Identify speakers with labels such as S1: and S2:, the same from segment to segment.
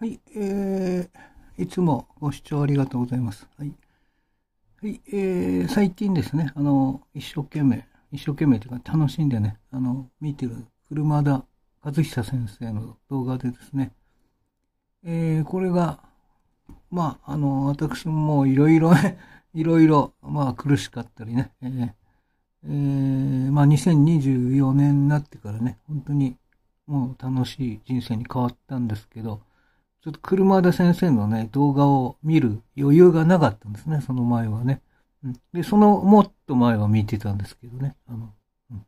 S1: はい、えー、いつもご視聴ありがとうございます。はい。はい、えー、最近ですね、あの、一生懸命、一生懸命というか楽しんでね、あの、見てる車田和久先生の動画でですね、えー、これが、まあ、あの、私もいろいろね、いろいろ、まあ、苦しかったりね、えーえー、まあ、2024年になってからね、本当にもう楽しい人生に変わったんですけど、ちょっと車で先生のね、動画を見る余裕がなかったんですね、その前はね。うん、で、そのもっと前は見てたんですけどね。あのうん、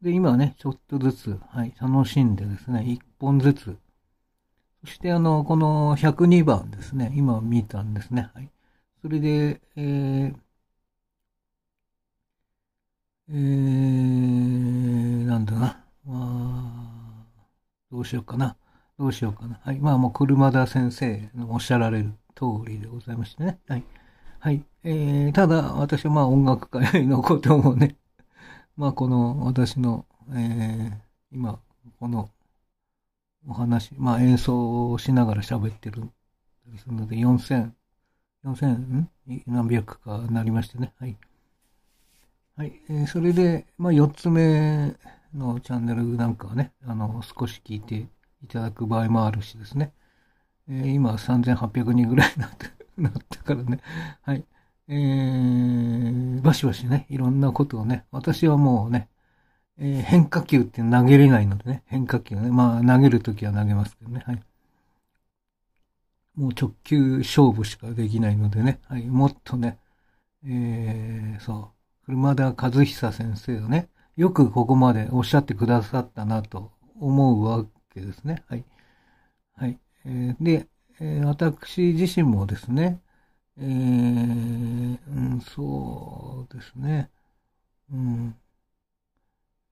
S1: で、今はね、ちょっとずつ、はい、楽しんでですね、一本ずつ。そして、あの、この102番ですね、今見たんですね。はい。それで、えー、えー、なんだな。まあ、どうしようかな。どうしようかな。はい。まあもう車田先生のおっしゃられる通りでございましてね。はい。はい。えー、ただ、私はまあ音楽界のこともね、まあこの私の、えー、今、このお話、まあ演奏をしながら喋ってるですので、4000、4000、ん何百かなりましてね。はい。はい。えー、それで、まあ4つ目のチャンネルなんかはね、あの、少し聞いていただく場合もあるしですね。えー、今3800人ぐらいになって、なったからね。はい。えー、バシバシね、いろんなことをね、私はもうね、えー、変化球って投げれないのでね、変化球ね。まあ投げるときは投げますけどね。はい。もう直球勝負しかできないのでね。はい。もっとね、えー、そう、車田和久先生がね、よくここまでおっしゃってくださったなと思うわですね。はい。はい。えで、え私自身もですね、えー、うん、そうですね。うん。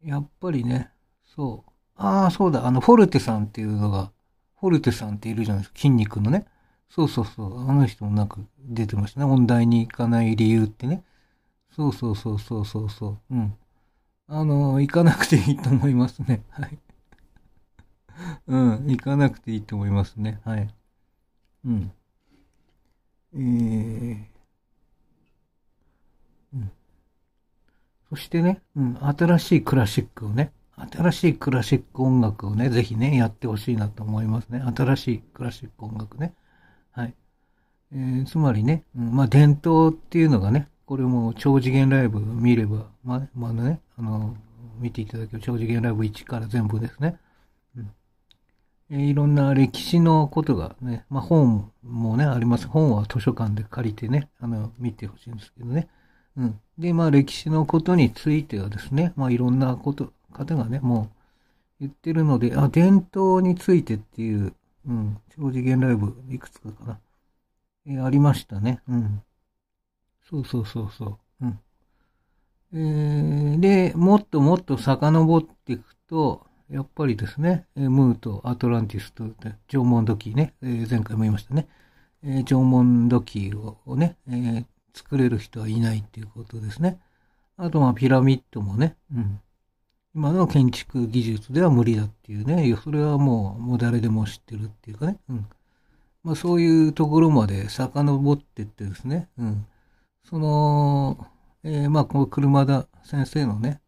S1: やっぱりね、そう。ああ、そうだ。あの、フォルテさんっていうのが、フォルテさんっているじゃないですか。筋肉のね。そうそうそう。あの人もなんか出てましたね。音大に行かない理由ってね。そうそうそうそうそうそう。うん。あの、行かなくていいと思いますね。はい。うん、行かなくていいと思いますね。はい。うん。えー、うん。そしてね、うん、新しいクラシックをね、新しいクラシック音楽をね、ぜひね、やってほしいなと思いますね。新しいクラシック音楽ね。はい。えー、つまりね、うん、まあ、伝統っていうのがね、これも超次元ライブ見れば、まあ、まあ、ね、あの、見ていただける超次元ライブ1から全部ですね。いろんな歴史のことがね、まあ、本もね、あります。本は図書館で借りてね、あの、見てほしいんですけどね。うん。で、まあ、歴史のことについてはですね、まあ、いろんなこと、方がね、もう言ってるので、あ、伝統についてっていう、うん、超次元ライブ、いくつかかな。えー、ありましたね。うん。そうそうそうそう。うん。えー、で、もっともっと遡っていくと、やっぱりですね、ムーとアトランティスと、縄文土器ね、前回も言いましたね、縄文土器をね、作れる人はいないっていうことですね。あと、まあ、ピラミッドもね、うん。今の建築技術では無理だっていうね、それはもう、もう誰でも知ってるっていうかね、うん。まあ、そういうところまで遡ってってですね、うん。その、えー、まあ、この車田先生のね、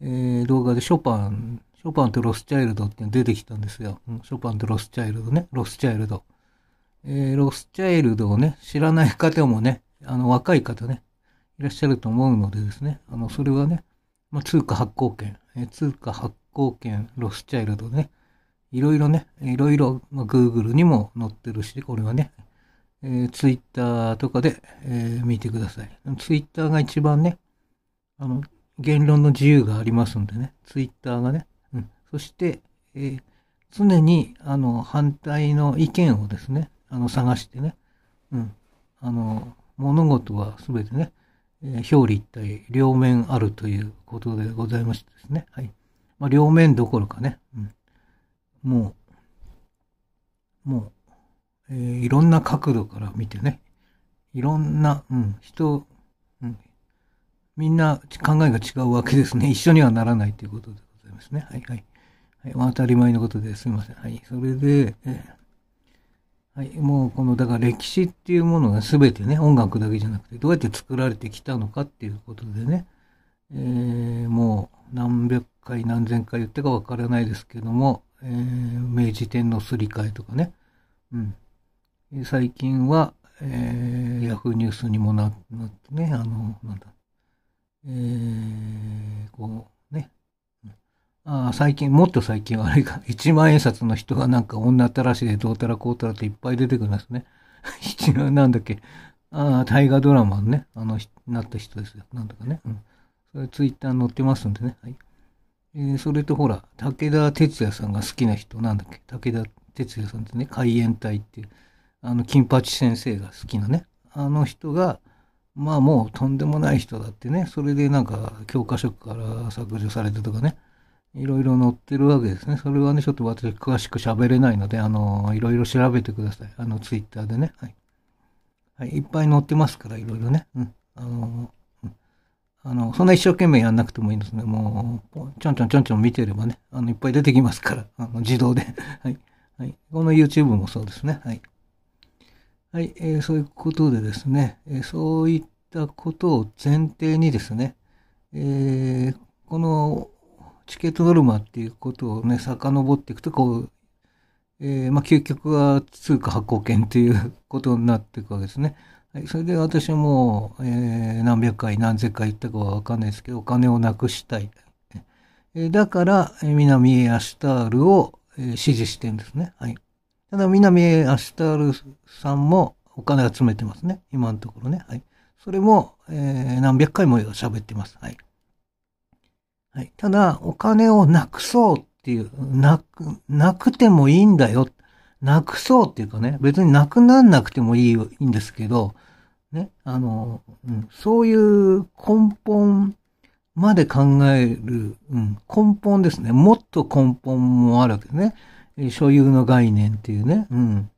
S1: えー、動画でショパンショパンとロスチャイルドって出てきたんですよ。ショパンとロスチャイルドね。ロスチャイルド。えー、ロスチャイルドをね、知らない方もね、あの、若い方ね、いらっしゃると思うのでですね、あの、それはね、まあ、通貨発行権、えー、通貨発行権、ロスチャイルドね、いろいろね、いろいろ、まあ、Google にも載ってるし、これはね、えー、Twitter とかで、えー、見てください。Twitter が一番ね、あの、言論の自由がありますんでね、Twitter がね、そして、えー、常に、あの、反対の意見をですね、あの、探してね、うん。あの、物事は全てね、えー、表裏一体、両面あるということでございましてですね、はい。まあ、両面どころかね、うん。もう、もう、えー、いろんな角度から見てね、いろんな、うん、人、うん、みんな考えが違うわけですね。一緒にはならないということでございますね。はいはい。はい、当たり前のことです。すいません。はい。それで、えはい、もうこの、だから歴史っていうものが全てね、音楽だけじゃなくて、どうやって作られてきたのかっていうことでね、えー、もう何百回何千回言ってかわからないですけども、えー、明治天皇すり替えとかね、うん。最近は、えー、ヤフーニュースにもななってね、あの、なんだ、えー、こう、あ最近、もっと最近あれが、一万円札の人がなんか女たらしでどうたらこうたらっていっぱい出てくるんですね。一なんだっけ、ああ、大河ドラマのね、あの、なった人ですよ。なんだかね。うん。それツイッター載ってますんでね。はい。えー、それとほら、武田鉄矢さんが好きな人、なんだっけ、武田鉄矢さんですね。海援隊っていう、あの、金八先生が好きなね。あの人が、まあもうとんでもない人だってね、それでなんか教科書から削除されたとかね。いろいろ載ってるわけですね。それはね、ちょっと私詳しく喋れないので、あの、いろいろ調べてください。あの、ツイッターでね。はい。はい、いっぱい載ってますから、いろいろね。うん。あの、うん、あの、そんな一生懸命やんなくてもいいんですね。もう、ちょんちょんちょんちょん見てればね、あの、いっぱい出てきますから、あの、自動で。はい。はい。この YouTube もそうですね。はい。はい、えー、そういうことでですね、えー、そういったことを前提にですね、えー、このチケットノルマっていうことをね、遡っていくと、こう、えー、まあ、究極は通貨発行権っていうことになっていくわけですね。はい、それで私はもう、えー、何百回何千回行ったかはわかんないですけど、お金をなくしたい。えー、だから、南へアシタールを、え支持してるんですね。はい。ただ、南へアシタールさんもお金集めてますね。今のところね。はい。それも、え何百回も喋ってます。はい。はい、ただ、お金をなくそうっていう、なく、なくてもいいんだよ。なくそうっていうかね、別になくなんなくてもいいいいんですけど、ね、あの、うん、そういう根本まで考える、うん、根本ですね。もっと根本もあるわけですね。所有の概念っていうね。うん。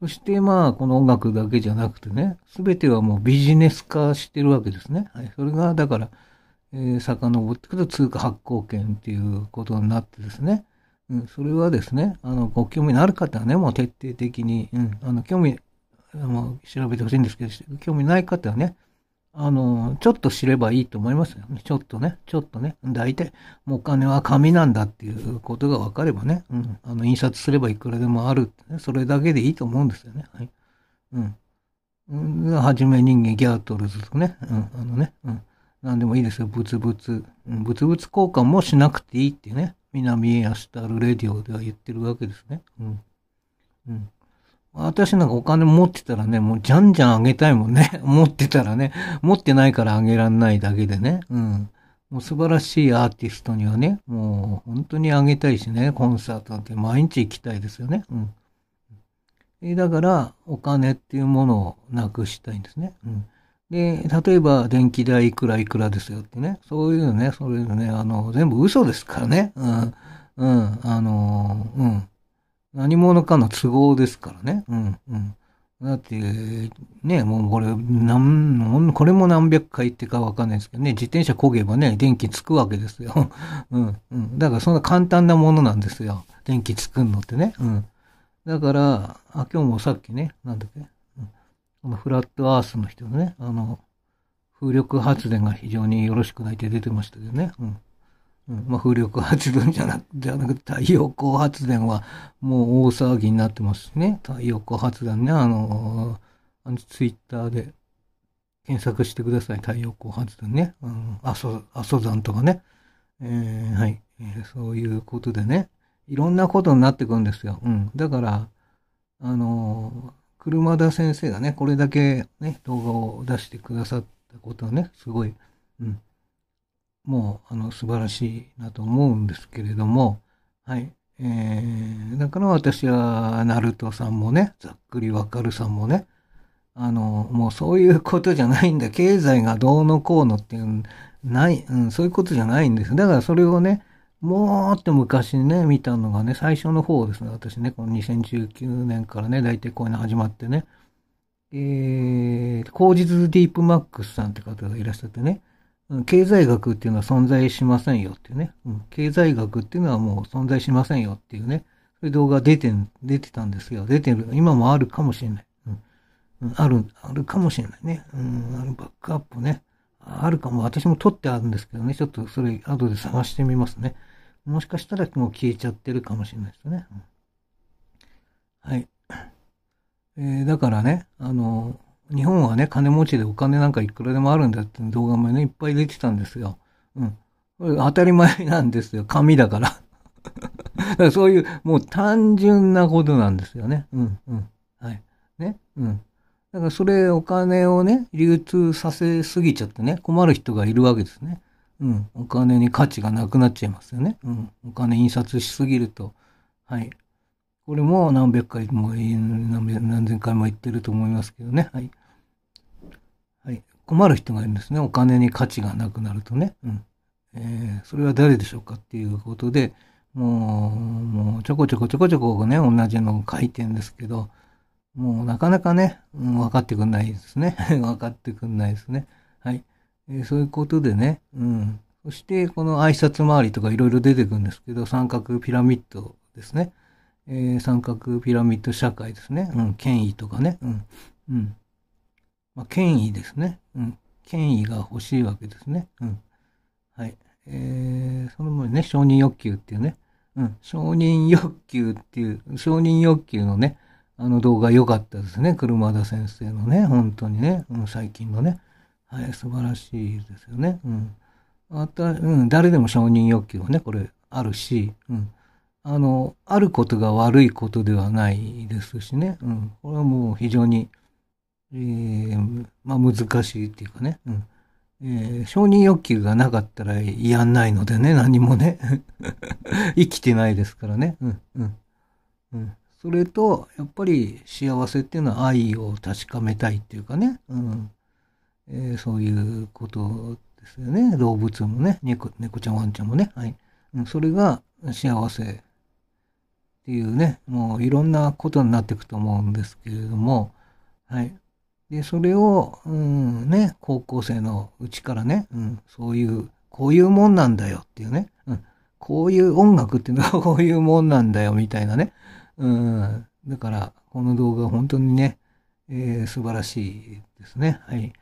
S1: そしてまあ、この音楽だけじゃなくてね、すべてはもうビジネス化してるわけですね。はい。それが、だから、え遡ってくる通貨発行権っていうことになってですね、うん、それはですね、あの、ご興味のある方はね、もう徹底的に、うん、あの、興味、あの、調べてほしいんですけど、興味ない方はね、あの、ちょっと知ればいいと思いますよね。ちょっとね、ちょっとね。大体、もうお金は紙なんだっていうことが分かればね、うん、あの、印刷すればいくらでもある、ね、それだけでいいと思うんですよね。はい。うん。はじめ人間、ギャートルズとね、うん、あのね、うん。何でもいいですよ、ブツブツ。ブツブツ交換もしなくていいってね、南へアスタルレディオでは言ってるわけですね。うん。うん。私なんかお金持ってたらね、もうじゃんじゃんあげたいもんね。持ってたらね、持ってないからあげらんないだけでね。うん。もう素晴らしいアーティストにはね、もう本当にあげたいしね、コンサートなんて毎日行きたいですよね。うん。だから、お金っていうものをなくしたいんですね。うん。で、例えば、電気代いくらいくらですよってね、そういうのね、そういうのね、あの、全部嘘ですからね。うん、うん、あの、うん。何者かの都合ですからね。うん、うん。だって、ね、もうこれ、なん、これも何百回ってかわかんないですけどね、自転車こげばね、電気つくわけですよ。うん、うん。だからそんな簡単なものなんですよ。電気つくんのってね。うん。だから、あ、今日もさっきね、なんだっけ、そのフラットアースの人のね、あの、風力発電が非常によろしくないって出てましたけどね。うん。うん、まあ、風力発電じゃなくじゃなくて太陽光発電はもう大騒ぎになってますしね。太陽光発電ね、あの、あのツイッターで検索してください。太陽光発電ね。うん、阿蘇、阿蘇山とかね。えー、はい、えー、そういうことでね。いろんなことになってくるんですよ。うん。だから、あの車田先生がね、これだけね、動画を出してくださったことはね、すごい、うん、もう、あの、素晴らしいなと思うんですけれども、はい。えー、だから私は、ナルトさんもね、ざっくりわかるさんもね、あの、もうそういうことじゃないんだ。経済がどうのこうのっていう、ない、うん、そういうことじゃないんです。だからそれをね、もっと昔ね、見たのがね、最初の方ですね、私ね、この2019年からね、大体こういうの始まってね、えー、口実ディープマックスさんって方がいらっしゃってね、経済学っていうのは存在しませんよっていうね、うん、経済学っていうのはもう存在しませんよっていうね、そういう動画出て、出てたんですよ。出てる、今もあるかもしれない。うん、ある、あるかもしれないね。うん、あのバックアップね。あるかも、私も撮ってあるんですけどね、ちょっとそれ後で探してみますね。もしかしたらもう消えちゃってるかもしれないですね。はい。えー、だからね、あの、日本はね、金持ちでお金なんかいくらでもあるんだって動画もね、いっぱい出てたんですよ。うん。これ当たり前なんですよ。紙だから。だからそういう、もう単純なことなんですよね。うん、うん。はい。ね。うん。だからそれ、お金をね、流通させすぎちゃってね、困る人がいるわけですね。うん、お金に価値がなくなっちゃいますよね。うん、お金印刷しすぎると。はい。これも何百回も、何千回も言ってると思いますけどね。はい。はい。困る人がいるんですね。お金に価値がなくなるとね。うん。えー、それは誰でしょうかっていうことで、もう、もう、ちょこちょこちょこちょこね、同じの回転ですけど、もうなかなかね、うん、分かってくんないですね。分 かってくんないですね。はい。えー、そういうことでね、うん。そして、この挨拶回りとかいろいろ出てくるんですけど、三角ピラミッドですね。えー、三角ピラミッド社会ですね。うん、権威とかね。うん。うん。まあ、権威ですね。うん。権威が欲しいわけですね。うん。はい。えー、その前ね、承認欲求っていうね。うん。承認欲求っていう、承認欲求のね、あの動画良かったですね。車田先生のね、本当にね、うん、最近のね。はい、素晴らしいですよね。うん。また、うん、誰でも承認欲求はね、これあるし、うん。あの、あることが悪いことではないですしね、うん。これはもう非常に、えー、まあ難しいっていうかね、うん。えー、承認欲求がなかったらやんないのでね、何もね。生きてないですからね。うん、うん。うん。それと、やっぱり幸せっていうのは愛を確かめたいっていうかね。うん。えー、そういうことですよね。動物もね、猫、猫ちゃん、ワンちゃんもね。はい。それが幸せっていうね、もういろんなことになっていくと思うんですけれども、はい。で、それを、うん、ね、高校生のうちからね、うん、そういう、こういうもんなんだよっていうね、うん、こういう音楽っていうのは こういうもんなんだよみたいなね、うん、だから、この動画本当にね、えー、素晴らしいですね。はい。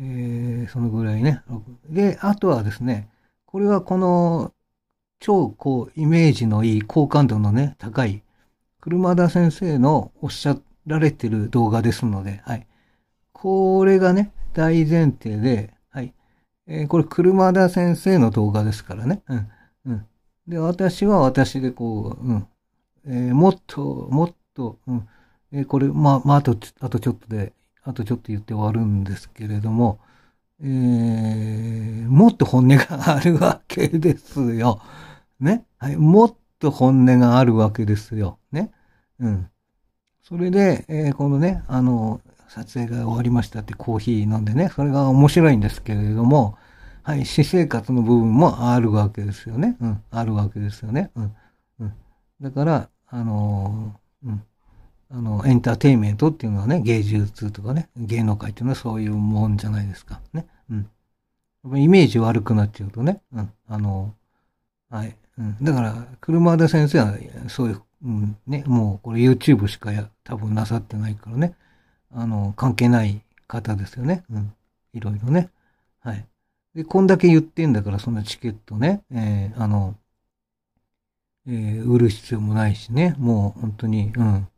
S1: えー、そのぐらいね。で、あとはですね、これはこの、超こう、イメージのいい、好感度のね、高い、車田先生のおっしゃられてる動画ですので、はい。これがね、大前提で、はい。えー、これ、車田先生の動画ですからね。うん。うん。で、私は私でこう、うん。えー、もっと、もっと、うん。えー、これ、まあ、まあ、あと、あとちょっとで、あとちょっと言って終わるんですけれども、えー、もっと本音があるわけですよ。ね。はい。もっと本音があるわけですよ。ね。うん。それで、えー、このね、あの、撮影が終わりましたってコーヒー飲んでね、それが面白いんですけれども、はい、私生活の部分もあるわけですよね。うん、あるわけですよね。うん、うん。だから、あのー、うん。あの、エンターテインメントっていうのはね、芸術とかね、芸能界っていうのはそういうもんじゃないですか。ね。うん。イメージ悪くなっちゃうとね、うん。あの、はい。うん。だから、車田先生は、そういう、うん、ね、もうこれ YouTube しかや、多分なさってないからね、あの、関係ない方ですよね。うん。いろいろね。はい。で、こんだけ言ってんだから、そんなチケットね、えー、あの、えー、売る必要もないしね、もう本当に、うん。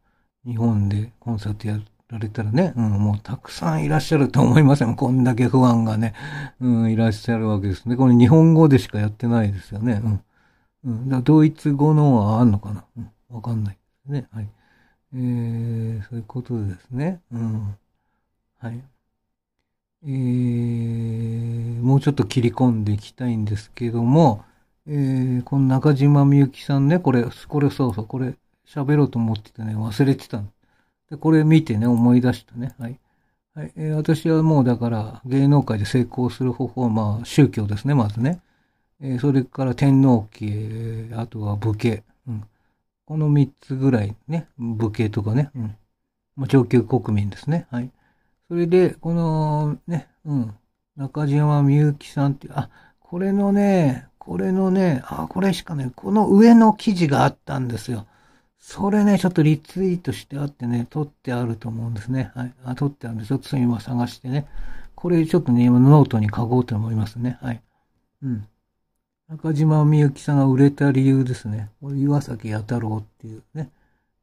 S1: 日本でコンサートやられたらね、うん、もうたくさんいらっしゃると思いません。こんだけ不安がね、うん、いらっしゃるわけですね。これ日本語でしかやってないですよね。うん。うん、だドイツ語のはあんのかなうん。わかんないですね。はい。えー、そういうことですね。うん。はい。えー、もうちょっと切り込んでいきたいんですけども、えー、この中島みゆきさんね、これ、これそうそう、これ、喋ろうと思っててね、忘れてたの。で、これ見てね、思い出したね。はい。はい。えー、私はもうだから、芸能界で成功する方法は、まあ、宗教ですね、まずね。えー、それから天皇家、あとは武家。うん。この三つぐらいね、武家とかね。うん。まあ、上級国民ですね。はい。それで、この、ね、うん。中島みゆきさんっていう、あ、これのね、これのね、あ、これしかね、この上の記事があったんですよ。それね、ちょっとリツイートしてあってね、撮ってあると思うんですね。はい。あ撮ってあるんで、ちょっと今探してね。これちょっとね、今ノートに書こうと思いますね。はい。うん。中島みゆきさんが売れた理由ですね。これ岩崎弥太郎っていうね、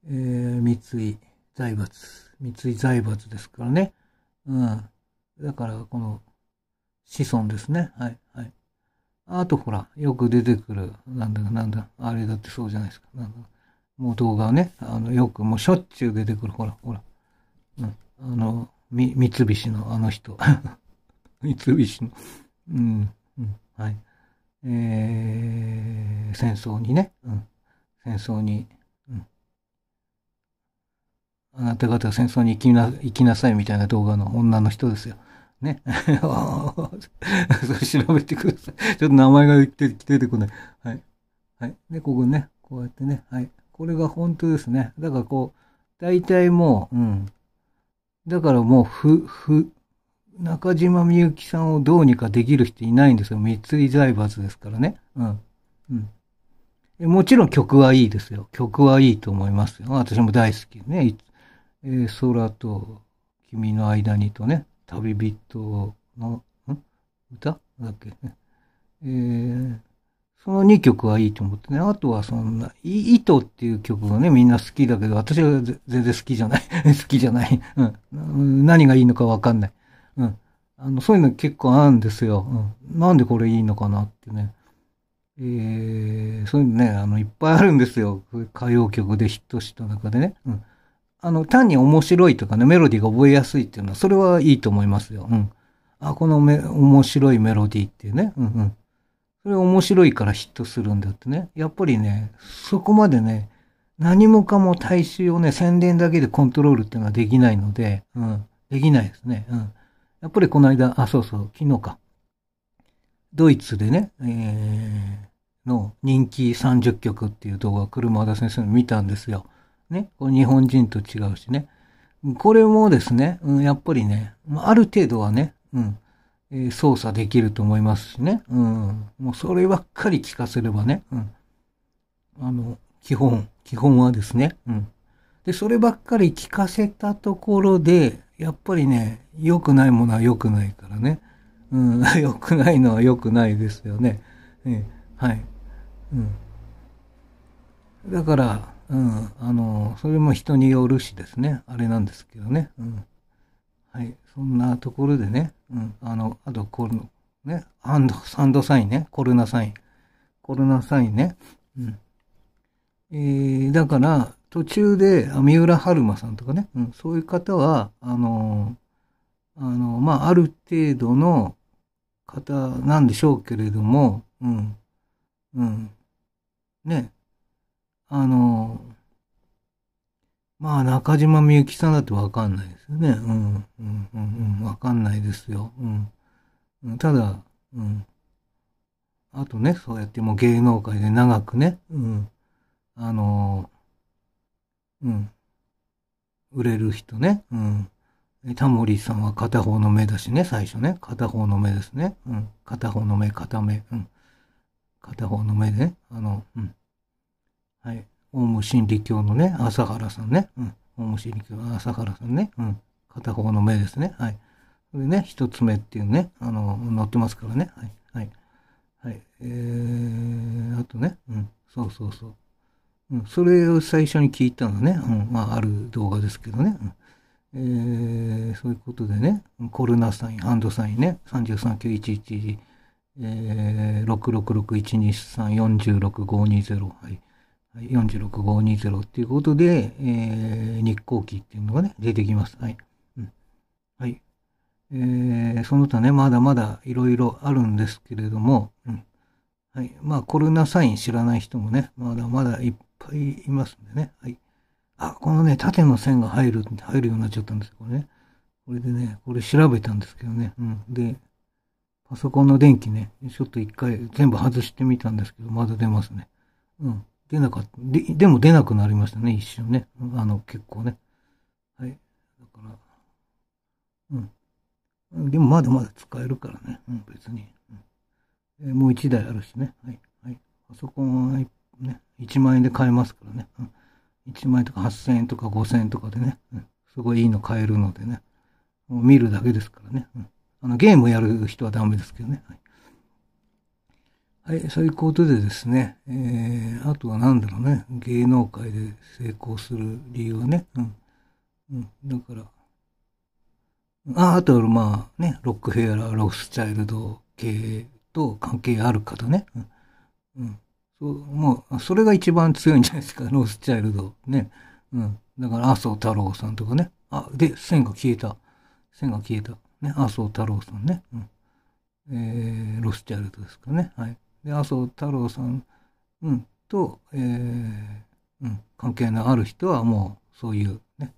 S1: えー、三井財閥。三井財閥ですからね。うん。だから、この、子孫ですね。はい。はい。あと、ほら、よく出てくる、なんだ、なんだ、あれだってそうじゃないですか。なんだ、もう動画ね、あの、よくもうしょっちゅう出てくる、ほら、ほら。うん、あの、み、三菱のあの人。三菱の、うん、うん、はい。えー、戦争にね、うん、戦争に、うん。あなた方が戦争に行きな、行きなさいみたいな動画の女の人ですよ。ね。それ調べてください。ちょっと名前が出てこない。はい。はい。で、ここね、こうやってね、はい。これが本当ですね。だからこう、大体もう、うん。だからもう、ふ、ふ、中島みゆきさんをどうにかできる人いないんですよ。三井財閥ですからね。うん。うん。もちろん曲はいいですよ。曲はいいと思いますよ。私も大好きね。えー、空と君の間にとね、旅人の、ん歌だっけ、えー、その2曲はいいと思ってね。あとはそんな、い糸っていう曲がね、みんな好きだけど、私は全然好きじゃない。好きじゃない。うん。何がいいのかわかんない。うん。あの、そういうの結構あるんですよ。うん。なんでこれいいのかなってね。えー、そういうのね、あの、いっぱいあるんですよ。歌謡曲でヒットした中でね。うん。あの、単に面白いとかね、メロディーが覚えやすいっていうのは、それはいいと思いますよ。うん。あ、このめ面白いメロディーっていうね。うんうん。それ面白いからヒットするんだってね。やっぱりね、そこまでね、何もかも大衆をね、宣伝だけでコントロールっていうのはできないので、うん、できないですね。うん。やっぱりこの間、あ、そうそう、昨日か。ドイツでね、えー、の人気30曲っていう動画、車田先生の見たんですよ。ね。日本人と違うしね。これもですね、うん、やっぱりね、ある程度はね、うん、え操作できると思いますしね。うん。もうそればっかり聞かせればね。うん。あの、基本、基本はですね。うん。で、そればっかり聞かせたところで、やっぱりね、良くないものは良くないからね。うん、良くないのは良くないですよね。えはい。うん。だから、うん、あの、それも人によるしですね。あれなんですけどね。うん。はい、そんなところでね、うん、あの、あとコロナ、ね、ハンド、サンドサインね、コロナサイン、コロナサインね、うん。えー、だから、途中で、三浦春馬さんとかね、うん、そういう方は、あのあの、まあ、ある程度の方なんでしょうけれども、うん、うん、ね、あのまあ、中島みゆきさんだってわかんないですよね。うん、うん、うん、うん、わかんないですよ。うん。ただ、うん。あとね、そうやってもう芸能界で長くね、うん。あのうん。売れる人ね、うん。タモリさんは片方の目だしね、最初ね。片方の目ですね。うん。片方の目、片目。うん。片方の目でね。あの、うん。はい。オウム真理教のね、朝原さんね。うん。オウム真理教の朝原さんね。うん。片方の目ですね。はい。でね、一つ目っていうね、あの、載ってますからね。はい。はい。はい。えー、あとね、うん。そうそうそう。うん、それを最初に聞いたのね、うん、まあ、ある動画ですけどね。うん、えー、そういうことでね、コルナサイン、ハンドサインね、33911、えー、6661234650、はい。はい、46520っていうことで、えー、日航機っていうのがね、出てきます。はい。うん、はい。えー、その他ね、まだまだいろいろあるんですけれども、うん。はい。まあ、コロナサイン知らない人もね、まだまだいっぱいいますんでね。はい。あ、このね、縦の線が入る、入るようになっちゃったんですよ、これね。これでね、これ調べたんですけどね。うん。で、パソコンの電気ね、ちょっと一回全部外してみたんですけど、まだ出ますね。うん。出なかった。で、でも出なくなりましたね、一瞬ね。あの、結構ね。はい。だから、うん。でもまだまだ使えるからね。うん、別に。うん、えもう一台あるしね。はい。はい。パソコンは、ね、1万円で買えますからね。うん、1万円とか8000円とか5000円とかでね。うん、すごいいいの買えるのでね。もう見るだけですからね。うん、あの、ゲームやる人はダメですけどね。はいはい、そういうことでですね、えー、あとは何だろうね、芸能界で成功する理由はね、うん。うん、だから、ああとはまあね、ロックフェアラー、ロスチャイルド系と関係ある方ね。うん。そう、もう、それが一番強いんじゃないですか、ロスチャイルド。ね。うん。だから、麻生太郎さんとかね。あ、で、線が消えた。線が消えた。ね、麻生太郎さんね。うん。えー、ロスチャイルドですかね。はい。で麻生太郎さん、うん、と、えーうん、関係のある人はもうそういうね、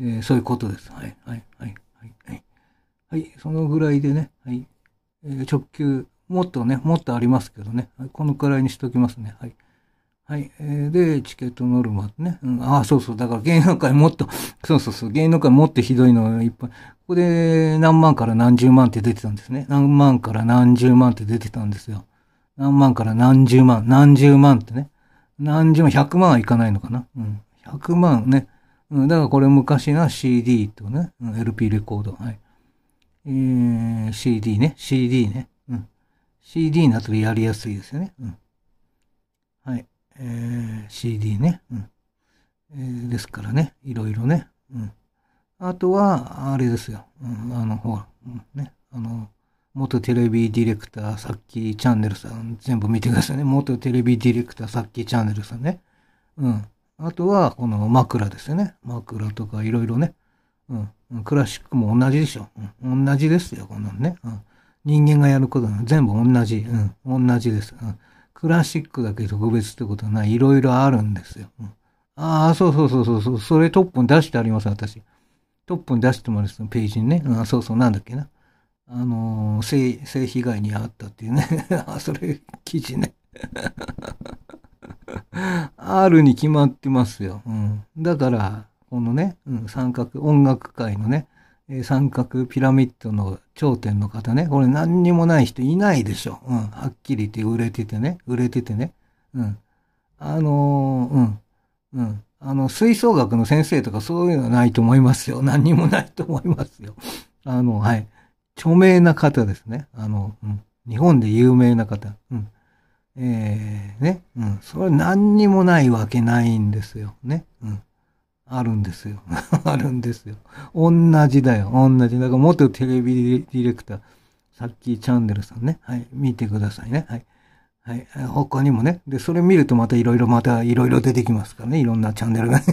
S1: えー、そういうことです。はい、はい、はい、はい。はい、そのぐらいでね、はい。えー、直球、もっとね、もっとありますけどね、はい、このくらいにしときますね。はい。はい。えー、で、チケットノルマね。うん、ああ、そうそう。だから芸能界もっと、そうそうそう。芸能界もっとひどいのいっぱい。ここで何万から何十万って出てたんですね。何万から何十万って出てたんですよ。何万から何十万、何十万ってね。何十万、百万はいかないのかな。うん。百万ね。うん、だからこれ昔な CD とね、うん、LP レコード。はい。えー、CD ね。CD ね。うん。CD になったらやりやすいですよね。うん。はい。えー、CD ね。うん。えー、ですからね。いろいろね。うん。あとは、あれですよ。うん、あの、ほら、うん、ね。あの、元テレビディレクターさっきチャンネルさん、全部見てくださいね。元テレビディレクターさっきチャンネルさんね。うん。あとは、この枕ですよね。枕とかいろいろね。うん。クラシックも同じでしょ。うん。同じですよ、こんなのね。うん。人間がやることは全部同じ。うん。同じです。うん。クラシックだけ特別ってことはない。いろいろあるんですよ。うん、ああ、そうそうそうそうそう。それトップに出してあります、私。トップに出してもらうてページにね。うん、そうそう、なんだっけな。あの、性、性被害に遭ったっていうね。あそれ、記事ね。R に決まってますよ。うん。だから、このね、うん、三角、音楽界のね、え三角ピラミッドの頂点の方ね、これ何にもない人いないでしょ。うん。はっきり言って売れててね、売れててね。うん。あのー、うん。うん。あの、吹奏楽の先生とかそういうのはないと思いますよ。何にもないと思いますよ。あの、はい。著名な方ですね。あの、うん、日本で有名な方。うん。えー、ね。うん。それ何にもないわけないんですよ。ね。うん。あるんですよ。あるんですよ。同じだよ。同じ。だから元テレビディレクター、さっきチャンネルさんね。はい。見てくださいね。はい。はい。他にもね。で、それ見るとまたいろいろまたいろいろ出てきますからね。いろんなチャンネルがね。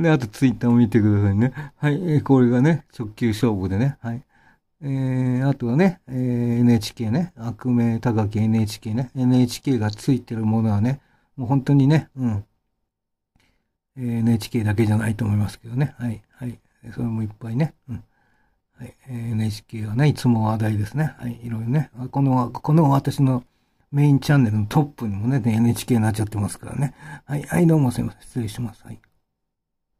S1: で、あとツイッターを見てくださいね。はい、えー、これがね、直球勝負でね。はい。えー、あとはね、えー、NHK ね、悪名高き NHK ね、NHK がついてるものはね、もう本当にね、うん。えー、NHK だけじゃないと思いますけどね。はい、はい。それもいっぱいね。うん。はい、えー、NHK はね、いつも話題ですね。はい、いろいろね。この、この私のメインチャンネルのトップにもね、NHK になっちゃってますからね。はい、はい、どうもすいません。失礼します。はい。